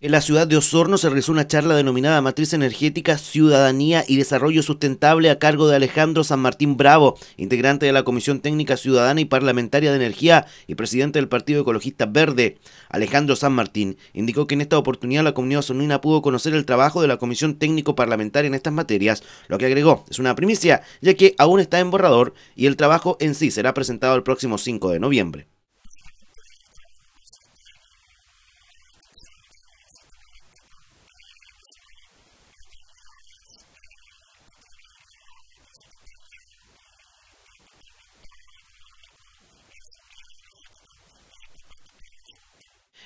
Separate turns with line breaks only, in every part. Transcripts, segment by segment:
En la ciudad de Osorno se realizó una charla denominada Matriz Energética, Ciudadanía y Desarrollo Sustentable a cargo de Alejandro San Martín Bravo, integrante de la Comisión Técnica Ciudadana y Parlamentaria de Energía y presidente del Partido Ecologista Verde. Alejandro San Martín indicó que en esta oportunidad la comunidad sonina pudo conocer el trabajo de la Comisión Técnico Parlamentaria en estas materias, lo que agregó es una primicia, ya que aún está en borrador y el trabajo en sí será presentado el próximo 5 de noviembre.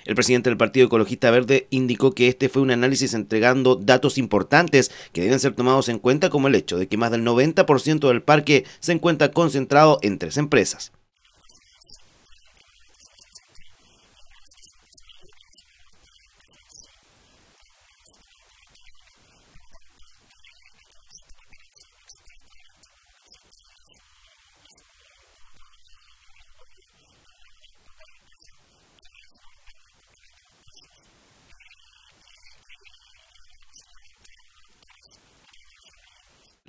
El presidente del Partido Ecologista Verde indicó que este fue un análisis entregando datos importantes que deben ser tomados en cuenta como el hecho de que más del 90% del parque se encuentra concentrado en tres empresas.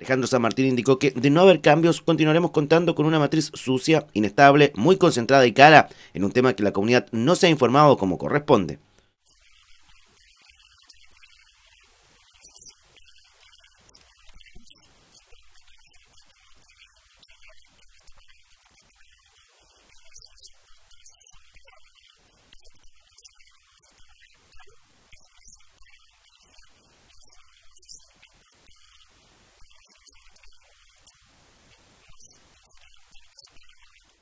Alejandro San Martín indicó que de no haber cambios continuaremos contando con una matriz sucia, inestable, muy concentrada y cara en un tema que la comunidad no se ha informado como corresponde.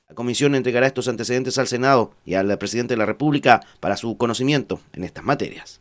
La comisión entregará estos antecedentes al Senado y al presidente de la República para su conocimiento en estas materias.